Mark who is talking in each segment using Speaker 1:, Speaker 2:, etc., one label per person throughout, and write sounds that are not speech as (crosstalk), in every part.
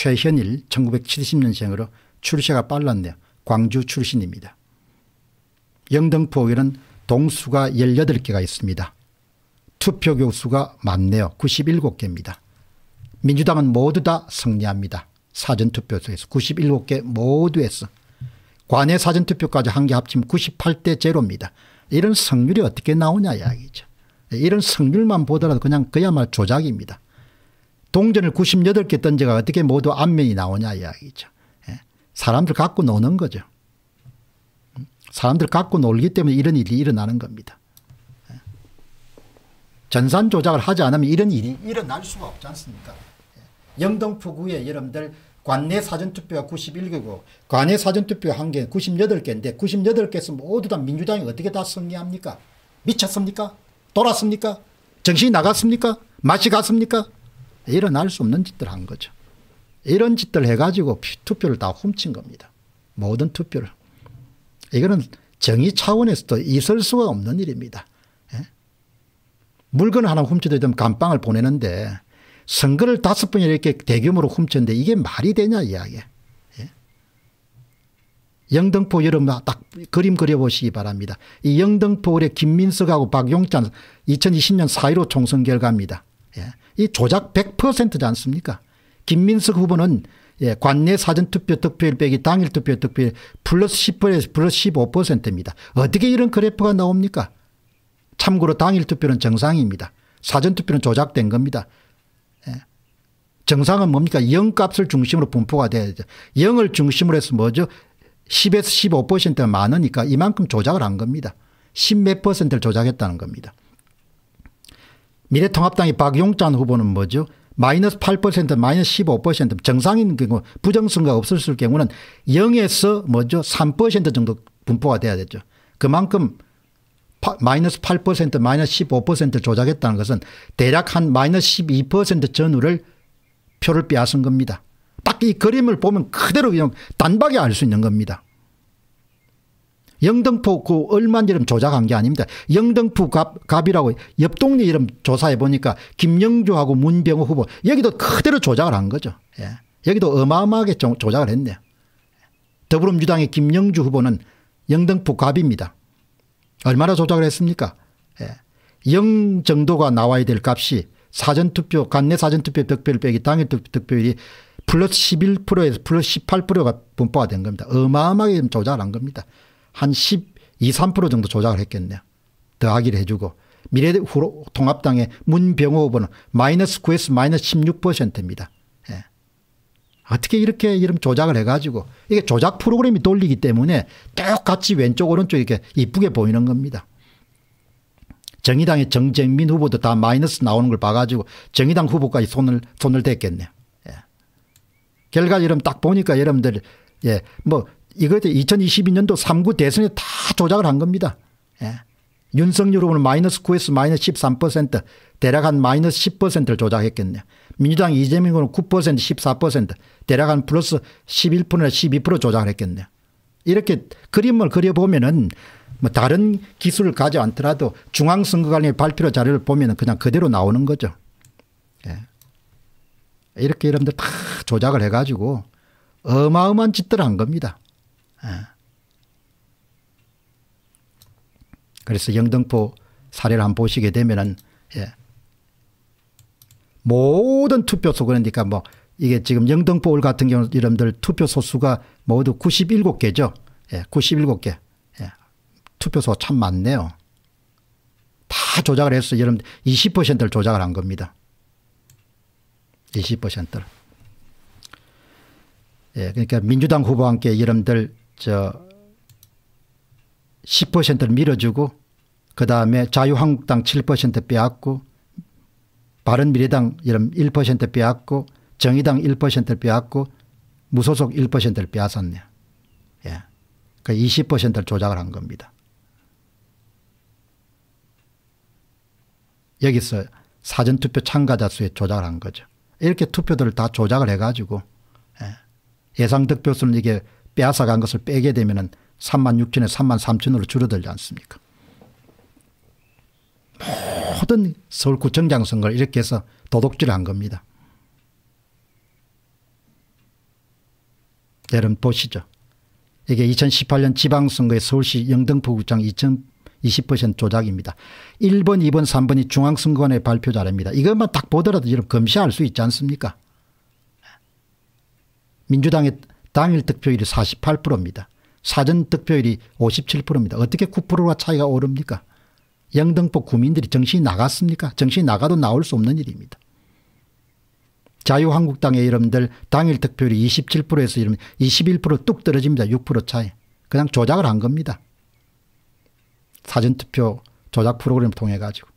Speaker 1: 최현일 1970년생으로 출세가 빨랐네요. 광주 출신입니다. 영등포에는 동수가 18개가 있습니다. 투표 교수가 많네요. 97개입니다. 민주당은 모두 다 승리합니다. 사전투표소에서 97개 모두에서 관외 사전투표까지 한게 합치면 98대 제로입니다. 이런 성률이 어떻게 나오냐 이야기죠. 이런 성률만 보더라도 그냥 그야말로 조작입니다. 동전을 98개 던져가 어떻게 모두 안면이 나오냐 이야기죠. 예. 사람들 갖고 노는 거죠. 음. 사람들 갖고 놀기 때문에 이런 일이 일어나는 겁니다. 예. 전산 조작을 하지 않으면 이런 일이 일어날 수가 없지 않습니까? 예. 영등포구에 여러분들 관내 사전투표가 91개고 관내 사전투표 한 개 98개인데 98개에서 모두 다 민주당이 어떻게 다 승리합니까? 미쳤습니까? 돌았습니까? 정신이 나갔습니까? 맛이 갔습니까? 일어날 수 없는 짓들 한 거죠. 이런 짓들 해가지고 투표를 다 훔친 겁니다. 모든 투표를. 이거는 정의 차원에서도 있을 수가 없는 일입니다. 예? 물건 하나 훔쳐도 되면 감방을 보내는데 선거를 다섯 번 이렇게 대규모로 훔쳤는데 이게 말이 되냐 이야기. 예? 영등포 여러분 딱 그림 그려보시기 바랍니다. 이 영등포 올해 김민석하고 박용찬 2020년 4.15 총선 결과입니다. 예. 이 조작 100%지 않습니까? 김민석 후보는 예, 관내 사전투표 득표율 빼기 당일 투표 득표율 플러스 10%에서 플러스 15%입니다. 어떻게 이런 그래프가 나옵니까? 참고로 당일 투표는 정상입니다. 사전투표는 조작된 겁니다. 예. 정상은 뭡니까? 0값을 중심으로 분포가 돼야죠. 0을 중심으로 해서 뭐죠? 10에서 15%가 많으니까 이만큼 조작을 한 겁니다. 10 몇 퍼센트를 조작했다는 겁니다. 미래통합당의 박용찬 후보는 뭐죠? 마이너스 8% 마이너스 15% 정상인 경우 부정선거가 없었을 경우는 0에서 뭐죠? 3% 정도 분포가 돼야 되죠. 그만큼 파, 마이너스 8% 마이너스 15% 조작했다는 것은 대략 한 마이너스 12% 전후를 표를 빼앗은 겁니다. 딱 이 그림을 보면 그대로 그냥 단박에 알 수 있는 겁니다. 영등포 그 얼만 이름 조작한 게 아닙니다. 영등포 갑, 갑이라고 옆 동네 이름 조사해 보니까 김영주하고 문병호 후보 여기도 그대로 조작을 한 거죠. 예. 여기도 어마어마하게 조, 조작을 했네요. 더불어민주당의 김영주 후보는 영등포 갑입니다. 얼마나 조작을 했습니까? 예. 0 정도가 나와야 될 값이 사전투표 간내 사전투표 득표율 빼기 당일 득표율이 플러스 11%에서 플러스 18%가 분포가 된 겁니다. 어마어마하게 조작을 한 겁니다. 한 12, 3% 정도 조작을 했겠네요. 더하기를 해주고 미래통합당의 문병호 후보는 마이너스 9에서 마이너스 16%입니다. 예. 어떻게 이렇게 이름 조작을 해가지고 이게 조작 프로그램이 돌리기 때문에 똑같이 왼쪽 오른쪽 이렇게 이쁘게 보이는 겁니다. 정의당의 정재민 후보도 다 마이너스 나오는 걸 봐가지고 정의당 후보까지 손을 손을 댔겠네요. 예. 결과 이름 딱 보니까 여러분들 예, 뭐 이것에 2022년도 3구 대선에 다 조작을 한 겁니다. 예. 윤석열 후보는 마이너스 9에서 마이너스 13% 대략 한 마이너스 10%를 조작했겠네요. 민주당 이재명 후보는 9% 14% 대략 한 플러스 11%나 12% 조작을 했겠네요. 이렇게 그림을 그려보면은 뭐 다른 기술을 가지 않더라도 중앙선거관리 발표 자료를 보면 그냥 그대로 나오는 거죠. 예. 이렇게 여러분들 다 조작을 해가지고 어마어마한 짓들 한 겁니다. 예. 그래서 영등포 사례를 한번 보시게 되면은 예. 모든 투표소 그러니까 뭐 이게 지금 영등포 울 같은 경우 이름들 투표소 수가 모두 97개죠. 예, 97개. 예. 투표소 참 많네요. 다 조작을 해서 여러분 20%를 조작을 한 겁니다. 20%를. 예, 그러니까 민주당 후보와 함께 여러분들 저 10%를 밀어주고 그 다음에 자유한국당 7% 빼앗고 바른미래당 이런 1% 빼앗고 정의당 1%를 빼앗고 무소속 1%를 빼앗았네요. 예. 그 20%를 조작을 한 겁니다. 여기서 사전투표 참가자 수에 조작을 한 거죠. 이렇게 투표들을 다 조작을 해가지고 예. 예상 득표수는 이게 빼앗아간 것을 빼게 되면 3만 6천에 3만 3천으로 줄어들지 않습니까 모든 서울구청장 선거를 이렇게 해서 도둑질한 겁니다. 여러분 보시죠. 이게 2018년 지방선거의 서울시 영등포구청 20% 조작입니다. 1번, 2번, 3번이 중앙선관위 발표 자료입니다. 이것만 딱 보더라도 여러분 검시할 수 있지 않습니까? 민주당의 당일 득표율이 48%입니다. 사전 득표율이 57%입니다. 어떻게 9%와 차이가 오릅니까? 영등포 구민들이 정신이 나갔습니까? 정신이 나가도 나올 수 없는 일입니다. 자유한국당의 이름들 당일 득표율이 27%에서 이름 21%뚝 떨어집니다. 6% 차이. 그냥 조작을 한 겁니다. 사전투표 조작 프로그램을 통해 가지고.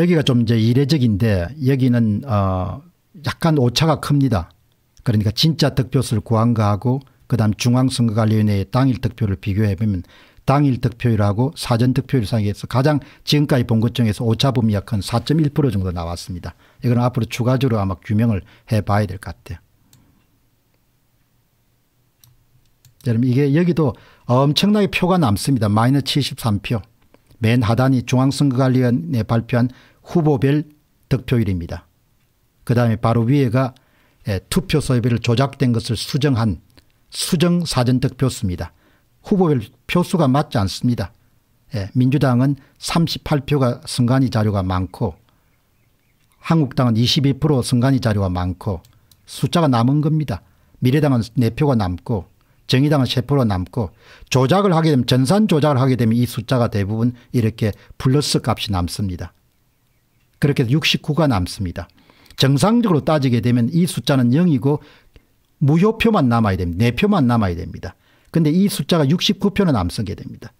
Speaker 1: 여기가 좀 이제 이례적인데 여기는 어 약간 오차가 큽니다. 그러니까 진짜 득표수를 구한 거하고 그다음 중앙선거관리위원회의 당일 득표를 비교해 보면 당일 득표율하고 사전 득표율 상에서 가장 지금까지 본 것 중에서 오차범위 약한 4.1% 정도 나왔습니다. 이건 앞으로 추가적으로 아마 규명을 해봐야 될 것 같아요. 여러분 이게 여기도 엄청나게 표가 남습니다. 마이너스 73표. 맨 하단이 중앙선거관리위원회 발표한 후보별 득표율입니다. 그 다음에 바로 위에가 예, 투표소별 조작된 것을 수정한 수정 사전 득표수입니다. 후보별 표수가 맞지 않습니다. 예, 민주당은 38표가 선관위 자료가 많고 한국당은 22% 선관위 자료가 많고 숫자가 남은 겁니다. 미래당은 4표가 남고 정의당은 3% 남고 조작을 하게 되면 전산 조작을 하게 되면 이 숫자가 대부분 이렇게 플러스 값이 남습니다. 그렇게 69가 남습니다. 정상적으로 따지게 되면 이 숫자는 0이고 무효표만 남아야 됩니다. 4표만 남아야 됩니다. 근데 이 숫자가 69표는 남게 됩니다.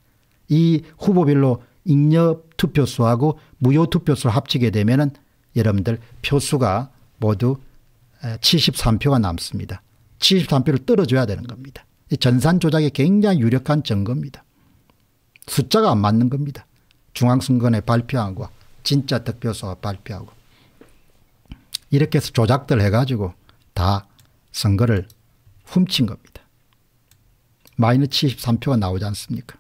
Speaker 1: 이 후보별로 잉여 투표수하고 무효 투표수를 합치게 되면은 여러분들 표수가 모두 73표가 남습니다. 73표를 떨어줘야 되는 겁니다. 전산 조작에 굉장히 유력한 증거입니다. 숫자가 안 맞는 겁니다. 중앙선관위 발표한 거 진짜 득표소 발표하고 이렇게 해서 조작들 해가지고 다 선거를 훔친 겁니다. 마이너스 73표가 나오지 않습니까?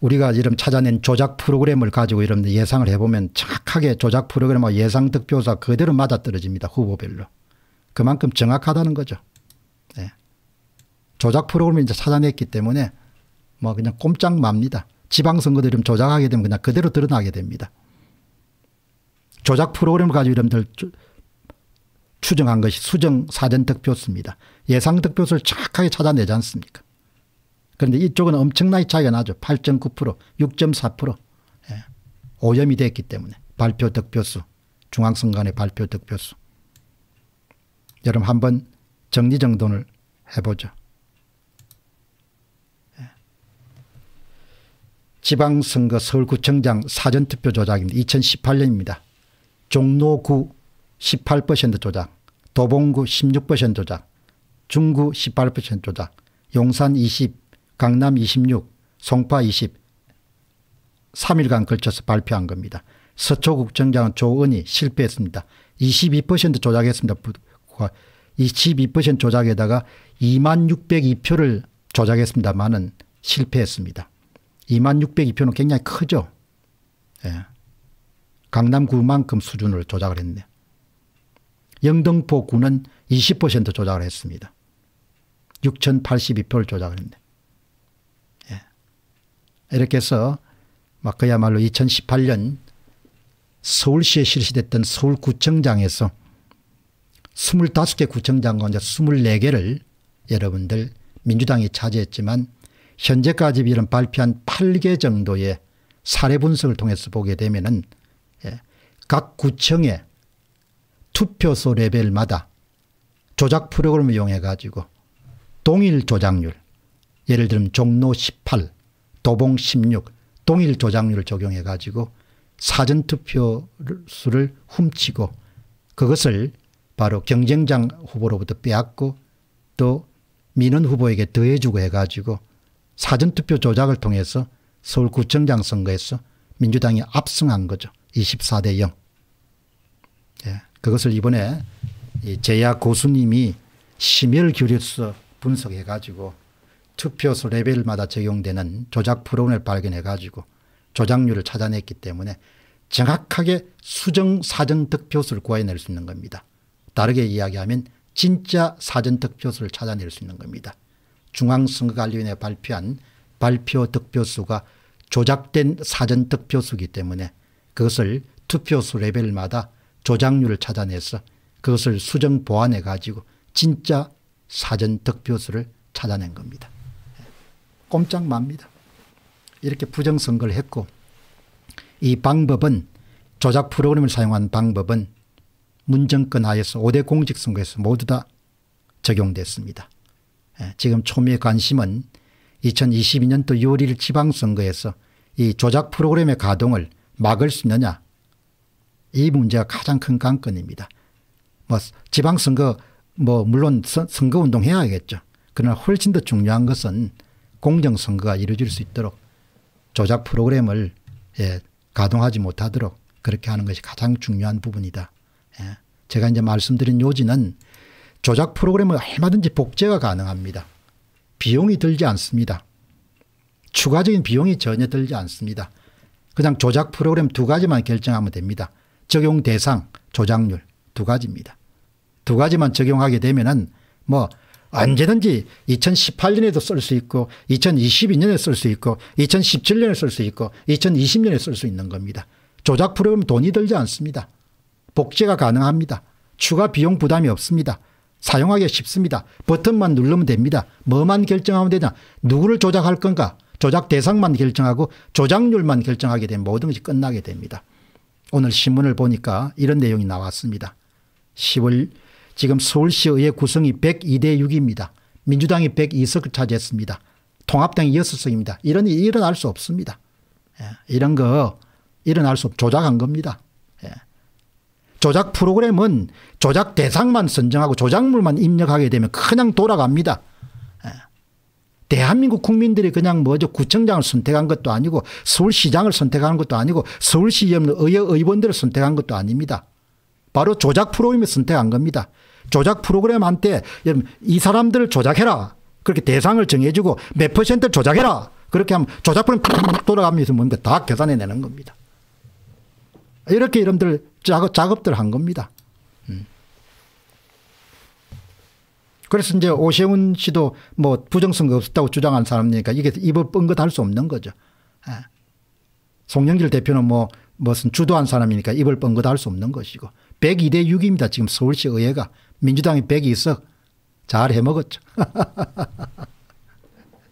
Speaker 1: 우리가 이런 찾아낸 조작 프로그램을 가지고 이런 예상을 해보면 정확하게 조작 프로그램과 예상 득표가 그대로 맞아떨어집니다. 후보별로. 그만큼 정확하다는 거죠. 네. 조작 프로그램을 이제 찾아냈기 때문에 뭐 그냥 꼼짝 맙니다. 지방선거도 이 조작하게 되면 그냥 그대로 드러나게 됩니다. 조작 프로그램을 가지고 이름들 추정한 것이 수정 사전 득표수입니다. 예상 득표수를 정하게 찾아내지 않습니까? 그런데 이쪽은 엄청나게 차이가 나죠. 8.9%, 6.4%. 예. 오염이 됐기 때문에 발표 득표수, 중앙선관의 발표 득표수. 여러분 한번 정리정돈을 해보죠. 지방선거 서울구청장 사전투표 조작인니 2018년입니다. 종로구 18% 조작, 도봉구 16% 조작, 중구 18% 조작, 용산 20, 강남 26, 송파 20, 3일간 걸쳐서 발표한 겁니다. 서초구청장 조은희 실패했습니다. 22% 조작했습니다. 22% 조작에다가 2만 602표를 조작했습니다만은 실패했습니다. 2602표는 굉장히 크죠. 예. 강남구만큼 수준을 조작을 했네. 영등포구는 20% 조작을 했습니다. 6,082표를 조작을 했네. 예. 이렇게 해서 막 그야말로 2018년 서울시에 실시됐던 서울구청장에서 25개 구청장 과운데 24개를 여러분들 민주당이 차지했지만 현재까지 이런 발표한 8개 정도의 사례 분석을 통해서 보게 되면은 예, 각 구청의 투표소 레벨마다 조작 프로그램을 이용해 가지고 동일 조작률 예를 들면 종로 18 도봉 16 동일 조작률을 적용해 가지고 사전투표 수를 훔치고 그것을 바로 경쟁장 후보로부터 빼앗고 또 민원 후보에게 더해주고 해가지고 사전투표 조작을 통해서 서울구청장 선거에서 민주당이 압승한 거죠. 24대 0. 예. 그것을 이번에 제야 고수님이 심혈 기울여서 분석해 가지고 투표소 레벨마다 적용되는 조작 프로그램을 발견해 가지고 조작률을 찾아냈기 때문에 정확하게 수정 사전 득표수를 구해낼 수 있는 겁니다. 다르게 이야기하면 진짜 사전 득표수를 찾아낼 수 있는 겁니다. 중앙선거관리위원회 발표한 발표 득표수가 조작된 사전 득표수이기 때문에 그것을 투표수 레벨마다 조작률을 찾아내서 그것을 수정 보완해 가지고 진짜 사전 득표수를 찾아낸 겁니다. 꼼짝 맙니다. 이렇게 부정선거를 했고 이 방법은 조작 프로그램을 사용한 방법은 문정권 하에서 5대 공직선거에서 모두 다 적용됐습니다. 예, 지금 초미의 관심은 2022년도 6월 1 지방선거에서 이 조작 프로그램의 가동을 막을 수 있느냐 이 문제가 가장 큰 관건입니다. 뭐 지방선거 뭐 물론 선거운동 해야겠죠. 그러나 훨씬 더 중요한 것은 공정선거가 이루어질 수 있도록 조작 프로그램을 예, 가동하지 못하도록 그렇게 하는 것이 가장 중요한 부분이다. 예. 제가 이제 말씀드린 요지는 조작 프로그램은 얼마든지 복제가 가능합니다. 비용이 들지 않습니다. 추가적인 비용이 전혀 들지 않습니다. 그냥 조작 프로그램 두 가지만 결정하면 됩니다. 적용 대상, 조작률 두 가지입니다. 두 가지만 적용하게 되면은 뭐 언제든지 2018년에도 쓸 수 있고 2022년에 쓸 수 있고 2017년에 쓸 수 있고 2020년에 쓸 수 있는 겁니다. 조작 프로그램 돈이 들지 않습니다. 복제가 가능합니다. 추가 비용 부담이 없습니다. 사용하기가 쉽습니다. 버튼만 누르면 됩니다. 뭐만 결정하면 되냐 누구를 조작할 건가 조작 대상만 결정하고 조작률만 결정하게 되면 모든 것이 끝나게 됩니다. 오늘 신문을 보니까 이런 내용이 나왔습니다. 10월 지금 서울시의회 구성이 102대 6입니다. 민주당이 102석을 차지했습니다. 통합당이 6석입니다. 이런 일이 일어날 수 없습니다. 예, 이런 거 일어날 수 없, 조작한 겁니다. 조작 프로그램은 조작 대상만 선정하고 조작물만 입력하게 되면 그냥 돌아갑니다. 예. 대한민국 국민들이 그냥 뭐죠 구청장을 선택한 것도 아니고 서울시장을 선택한 것도 아니고 서울시 의회 의원들을 선택한 것도 아닙니다. 바로 조작 프로그램을 선택한 겁니다. 조작 프로그램한테 이 사람들을 조작해라. 그렇게 대상을 정해주고 몇 퍼센트 를 조작해라. 그렇게 하면 조작 프로그램 돌아가면서 뭔가 다 계산해내는 겁니다. 이렇게 여러분들 작업, 작업들 한 겁니다. 음. 그래서 이제 오세훈 씨도 뭐 부정선거 없었다고 주장한 사람이니까 이게 입을 뻥긋할 수 없는 거죠. 예. 송영길 대표는 뭐 무슨 주도한 사람이니까 입을 뻥긋할 수 없는 것이고 102대 6입니다. 지금 서울시 의회가 민주당이 102석 잘 해먹었죠. (laughs)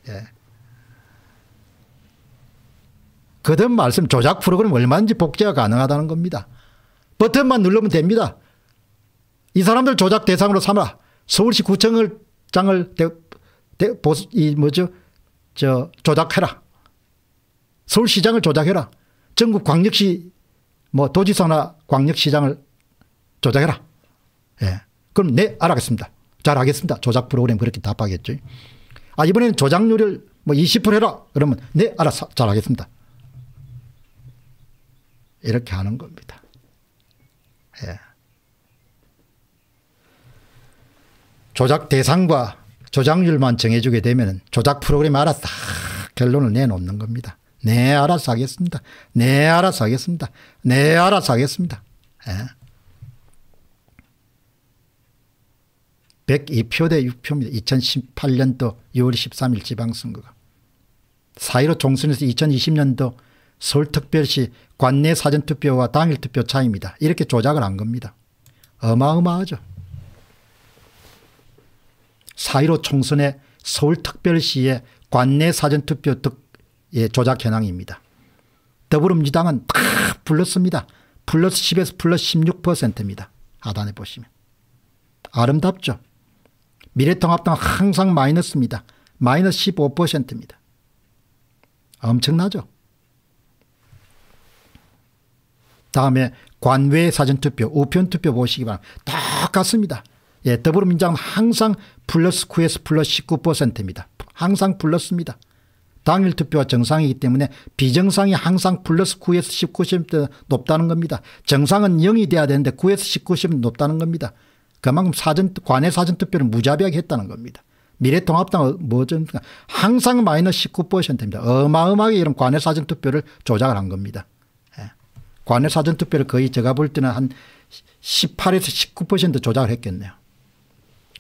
Speaker 1: 예. 거듭 말씀 조작 프로그램 얼마든지 복제가 가능하다는 겁니다. 버튼만 누르면 됩니다. 이 사람들 조작 대상으로 삼아 서울시 구청을 장을 대, 대, 보수, 이 뭐죠 저 조작해라. 서울시장을 조작해라. 전국 광역시 뭐 도지사나 광역시장을 조작해라. 예. 그럼 네 알아겠습니다. 잘 하겠습니다. 조작 프로그램 그렇게 답하겠죠. 아 이번에는 조작률을 뭐 20% 해라. 그러면 네알아잘 하겠습니다. 이렇게 하는 겁니다. 예. 조작 대상과 조작률만 정해주게 되면 조작 프로그램 알아서 결론을 내놓는 겁니다. 네, 알아서 하겠습니다. 네, 알아서 하겠습니다. 네, 알아서 하겠습니다. 예. 102표 대 6표입니다. 2018년도 6월 13일 지방선거가. 4.15 총선에서 2020년도 서울특별시 관내 사전투표와 당일투표 차이입니다. 이렇게 조작을 한 겁니다. 어마어마하죠. 4.15 총선의 서울특별시의 관내 사전투표 득, 예, 조작 현황입니다. 더불어민주당은 다 불렀습니다. 플러스 10에서 플러스 16%입니다. 하단에 보시면. 아름답죠. 미래통합당 항상 마이너스입니다. 마이너스 15%입니다. 엄청나죠. 다음에 관외 사전투표 우편투표 보시기 바랍니다. 똑같습니다. 예, 더불어민주당은 항상 플러스 9에서 플러스 19%입니다. 항상 플러스입니다. 당일 투표가 정상이기 때문에 비정상이 항상 플러스 9에서 19% 높다는 겁니다. 정상은 0이 돼야 되는데 9에서 19% 높다는 겁니다. 그만큼 사전 관외 사전투표를 무자비하게 했다는 겁니다. 미래통합당은 뭐죠? 항상 마이너스 19%입니다. 어마어마하게 이런 관외 사전투표를 조작을 한 겁니다. 관내 사전투표를 거의 제가 볼 때는 한 18에서 19% 조작을 했겠네요.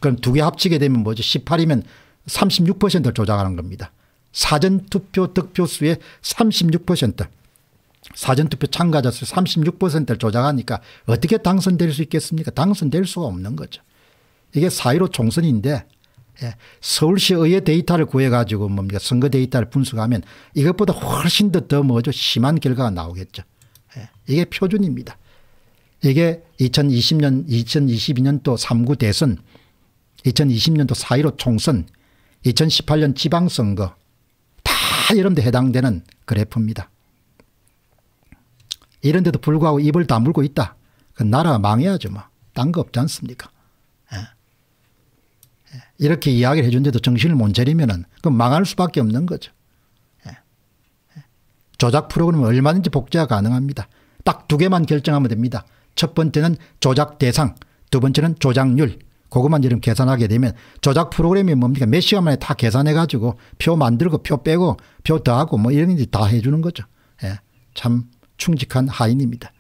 Speaker 1: 그럼 두 개 합치게 되면 뭐죠? 18이면 36%를 조작하는 겁니다. 사전투표 득표수의 36% 사전투표 참가자 수 36%를 조작하니까 어떻게 당선될 수 있겠습니까? 당선될 수가 없는 거죠. 이게 사1로 총선인데 예, 서울시의회 데이터를 구해가지고 뭡니까 선거 데이터를 분석하면 이것보다 훨씬 더, 더 뭐죠 심한 결과가 나오겠죠. 예, 이게 표준입니다. 이게 2020년, 2022년도 3구 대선, 2020년도 4.15 총선, 2018년 지방선거 다 이런 데 해당되는 그래프입니다. 이런 데도 불구하고 입을 다물고 있다. 그 나라 망해야죠. 뭐. 딴 거 없지 않습니까? 예. 예, 이렇게 이야기를 해준데도 정신을 못 차리면은 망할 수밖에 없는 거죠. 조작 프로그램은 얼마든지 복제가 가능합니다. 딱 두 개만 결정하면 됩니다. 첫 번째는 조작 대상, 두 번째는 조작률. 그것만 지금 계산하게 되면 조작 프로그램이 뭡니까? 몇 시간 만에 다 계산해가지고 표 만들고 표 빼고 표 더하고 뭐 이런 게다 해주는 거죠. 예. 참 충직한 하인입니다.